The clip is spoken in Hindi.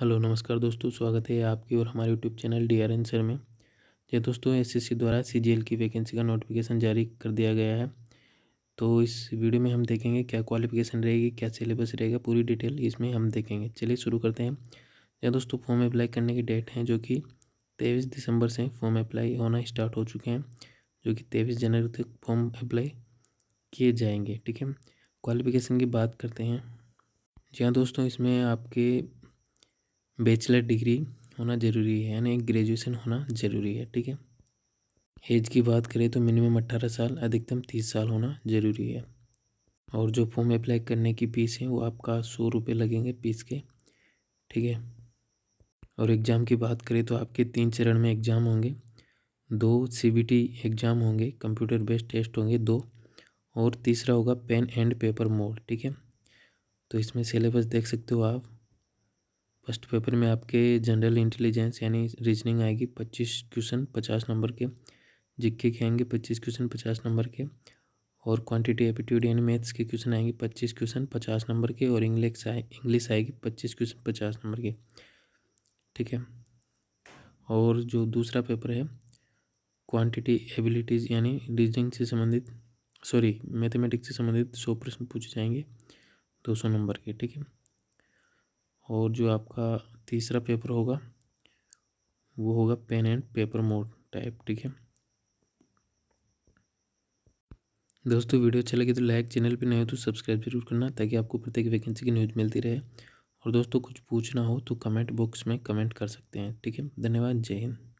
हेलो नमस्कार दोस्तों स्वागत है आपकी और हमारे YouTube channel D R N sir में जी दोस्तों एसएससी द्वारा सीजीएल की वैकेंसी का नोटिफिकेशन जारी कर दिया गया है तो इस वीडियो में हम देखेंगे क्या क्वालिफिकेशन रहेगी क्या सिलेबस रहेगा पूरी डिटेल इसमें हम देखेंगे चलिए शुरू करते हैं या दोस्तों फॉर्म अप्लाई करने की डेट है जो कि तेईस दिसंबर से फॉर्म अप्लाई होना स्टार्ट हो चुके हैं जो कि तेईस जनवरी तक फॉर्म अप्लाई किए जाएंगे ठीक है क्वालिफिकेशन की बात करते हैं जी हाँ दोस्तों इसमें आपके बैचलर डिग्री होना ज़रूरी है यानी ग्रेजुएशन होना ज़रूरी है ठीक है एज की बात करें तो मिनिमम अट्ठारह साल अधिकतम तीस साल होना ज़रूरी है और जो फॉर्म अप्लाई करने की फीस है वो आपका सौ रुपये लगेंगे फीस के ठीक है और एग्ज़ाम की बात करें तो आपके तीन चरण में एग्ज़ाम होंगे दो सी बी टी एग्ज़ाम होंगे कंप्यूटर बेस्ड टेस्ट होंगे दो और तीसरा होगा पेन एंड पेपर मोड ठीक है तो इसमें सिलेबस देख सकते हो आप फर्स्ट पेपर में आपके जनरल इंटेलिजेंस यानी रीजनिंग आएगी पच्चीस क्वेश्चन पचास नंबर के जिक्के के आएंगे पच्चीस क्वेश्चन पचास नंबर के और क्वांटिटी एप्टीट्यूड यानी मैथ्स के क्वेश्चन आएंगे पच्चीस क्वेश्चन पचास नंबर के और इंग्लिश आए इंग्लिश आएगी पच्चीस क्वेश्चन पचास नंबर के ठीक है और जो दूसरा पेपर है क्वांटिटी एबिलिटीज़ यानी रीजनिंग से संबंधित सॉरी मैथमेटिक्स से संबंधित सौ प्रश्न पूछे जाएंगे दो सौ नंबर के ठीक है और जो आपका तीसरा पेपर होगा वो होगा pen and paper mode type ठीक है दोस्तों वीडियो अच्छा लगे तो लाइक चैनल पे नए हो तो सब्सक्राइब जरूर करना ताकि आपको प्रत्येक वैकेंसी की न्यूज़ मिलती रहे और दोस्तों कुछ पूछना हो तो कमेंट बॉक्स में कमेंट कर सकते हैं ठीक है धन्यवाद जय हिंद